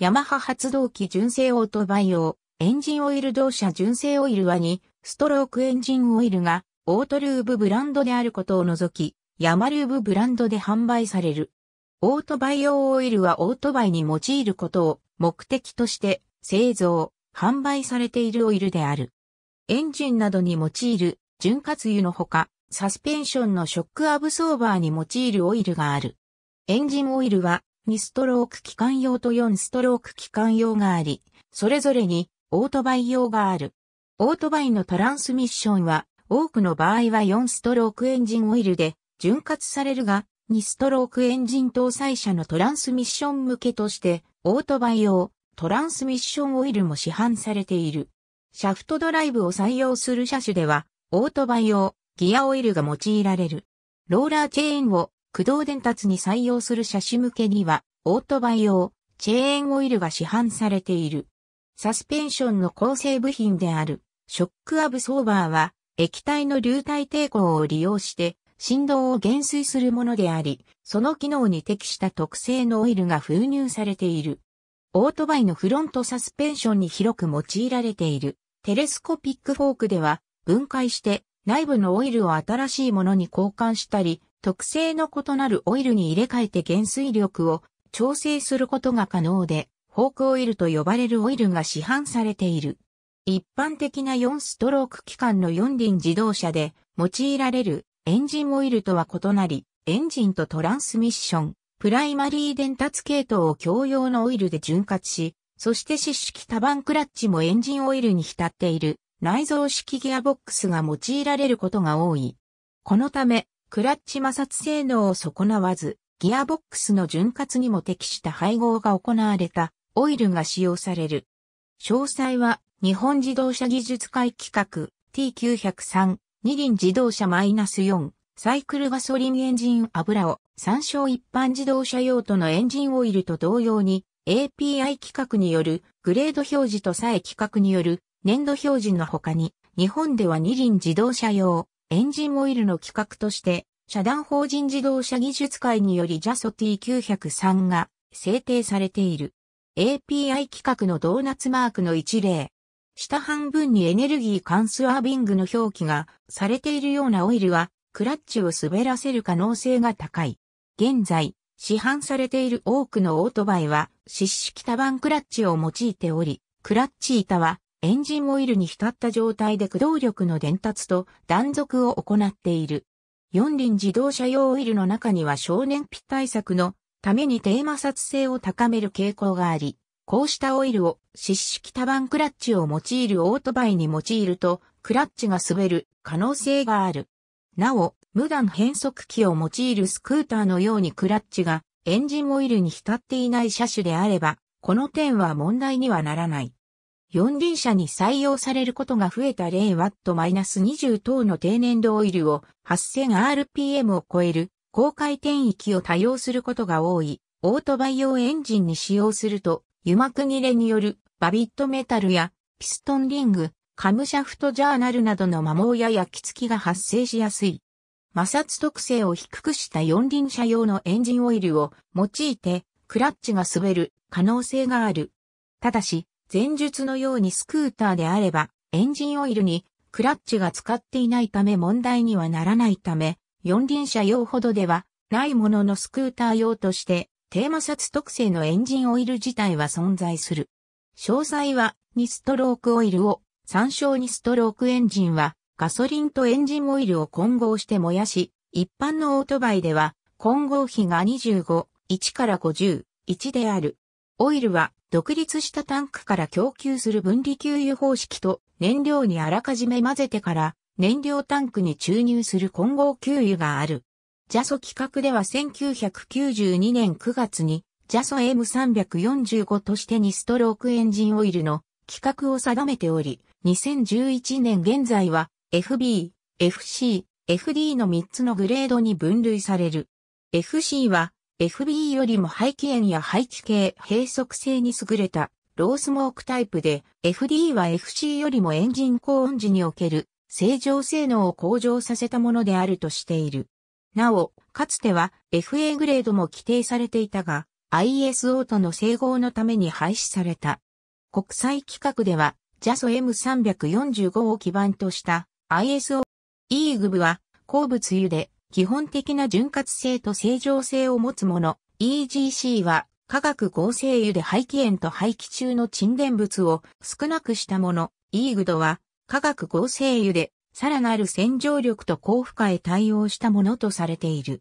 ヤマハ発動機純正オートバイ用、エンジンオイル同社純正オイルは2、ストロークエンジンオイルが、オートルーブブランドであることを除き、ヤマルーブブランドで販売される。オートバイ用オイルはオートバイに用いることを目的として製造、販売されているオイルである。エンジンなどに用いる潤滑油のほか、サスペンションのショックアブソーバーに用いるオイルがある。エンジンオイルは2ストローク機関用と4ストローク機関用があり、それぞれにオートバイ用がある。オートバイのトランスミッションは、多くの場合は4ストロークエンジンオイルで潤滑されるが、2ストロークエンジン搭載車のトランスミッション向けとして、オートバイ用トランスミッションオイルも市販されている。シャフトドライブを採用する車種では、オートバイ用ギアオイルが用いられる。ローラーチェーンを駆動伝達に採用する車種向けには、オートバイ用、チェーンオイルが市販されている。サスペンションの構成部品である、ショックアブソーバーは、液体の流体抵抗を利用して、振動を減衰するものであり、その機能に適した特性のオイルが封入されている。オートバイのフロントサスペンションに広く用いられているテレスコピックフォークでは分解して内部のオイルを新しいものに交換したり特性の異なるオイルに入れ替えて減衰力を調整することが可能で、フォークオイルと呼ばれるオイルが市販されている。一般的な4ストローク機関の4輪自動車で用いられるエンジンオイルとは異なり、エンジンとトランスミッション、プライマリー伝達系統を共用のオイルで潤滑し、そして湿式多番クラッチもエンジンオイルに浸っている内蔵式ギアボックスが用いられることが多い。このため、クラッチ摩擦性能を損なわず、ギアボックスの潤滑にも適した配合が行われたオイルが使用される。詳細は日本自動車技術会企画 T903 二輪自動車マイナス -4 サイクルガソリンエンジン油を参照一般自動車用途のエンジンオイルと同様に API 規格によるグレード表示とさえ規格による粘土表示の他に日本では二輪自動車用エンジンオイルの企画として、社団法人自動車技術会により JASOT903 が制定されている。API 規格のドーナツマークの一例。下半分にエネルギー関スワービングの表記がされているようなオイルは、クラッチを滑らせる可能性が高い。現在、市販されている多くのオートバイは、湿式多板クラッチを用いており、クラッチ板はエンジンオイルに浸った状態で駆動力の伝達と断続を行っている。四輪自動車用オイルの中には少年ピ対策のために低摩擦性を高める傾向があり、こうしたオイルを湿式多板クラッチを用いるオートバイに用いるとクラッチが滑る可能性がある。なお、無断変速機を用いるスクーターのようにクラッチがエンジンオイルに浸っていない車種であれば、この点は問題にはならない。四輪車に採用されることが増えた 0W-20 等の低粘度オイルを 8000rpm を超える高回転域を多用することが多い、オートバイ用エンジンに使用すると、油膜切れによるバビットメタルやピストンリング、カムシャフトジャーナルなどの摩耗や焼き付きが発生しやすい。摩擦特性を低くした四輪車用のエンジンオイルを用いて、クラッチが滑る可能性がある。ただし、前述のようにスクーターであれば、エンジンオイルにクラッチが使っていないため問題にはならないため、四輪車用ほどではないもののスクーター用として、低摩擦特性のエンジンオイル自体は存在する。詳細は2ストロークオイルを、参照2ストロークエンジンはガソリンとエンジンオイルを混合して燃やし、一般のオートバイでは混合比が25、1から50、1である。オイルは独立したタンクから供給する分離給油方式と燃料にあらかじめ混ぜてから燃料タンクに注入する混合給油がある。JASO 規格では1992年9月に JASO M345 として2ストロークエンジンオイルの規格を定めており、2011年現在は FB、FC、FD の3つのグレードに分類される。FC は FB よりも排気炎や排気系閉塞性に優れたロースモークタイプで FD は FC よりもエンジン高温時における正常性能を向上させたものであるとしている。なお、かつては FA グレードも規定されていたが、ISO との整合のために廃止された。国際規格では JASO M345 を基盤とした ISO E グブは鉱物油で基本的な潤滑性と正常性を持つもの、EGC は化学合成油で排気炎と排気中の沈殿物を少なくしたもの、EGD は化学合成油でさらなる洗浄力と高負荷へ対応したものとされている。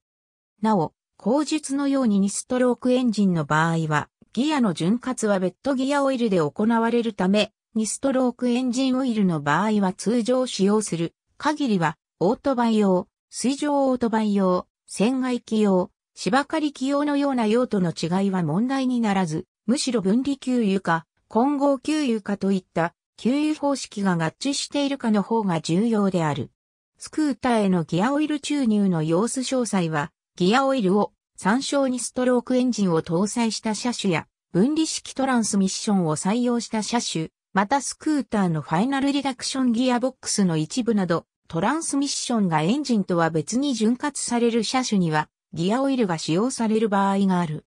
なお、口述のように2ストロークエンジンの場合は、ギアの潤滑はベッドギアオイルで行われるため、2ストロークエンジンオイルの場合は通常使用する限りはオートバイ用、水上オートバイ用、船外機用、芝刈り機用のような用途の違いは問題にならず、むしろ分離給油か、混合給油かといった給油方式が合致しているかの方が重要である。スクーターへのギアオイル注入の様子詳細は、ギアオイルを参照にストロークエンジンを搭載した車種や、分離式トランスミッションを採用した車種、またスクーターのファイナルリダクションギアボックスの一部など、トランスミッションがエンジンとは別に潤滑される車種にはギアオイルが使用される場合がある。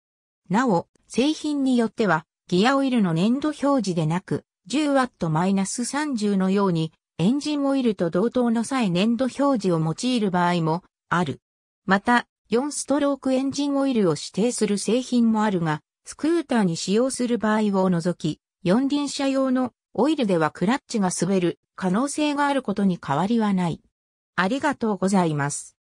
なお、製品によってはギアオイルの粘土表示でなく 10W-30 のようにエンジンオイルと同等の際粘土表示を用いる場合もある。また、4ストロークエンジンオイルを指定する製品もあるが、スクーターに使用する場合を除き、四輪車用のオイルではクラッチが滑る可能性があることに変わりはない。ありがとうございます。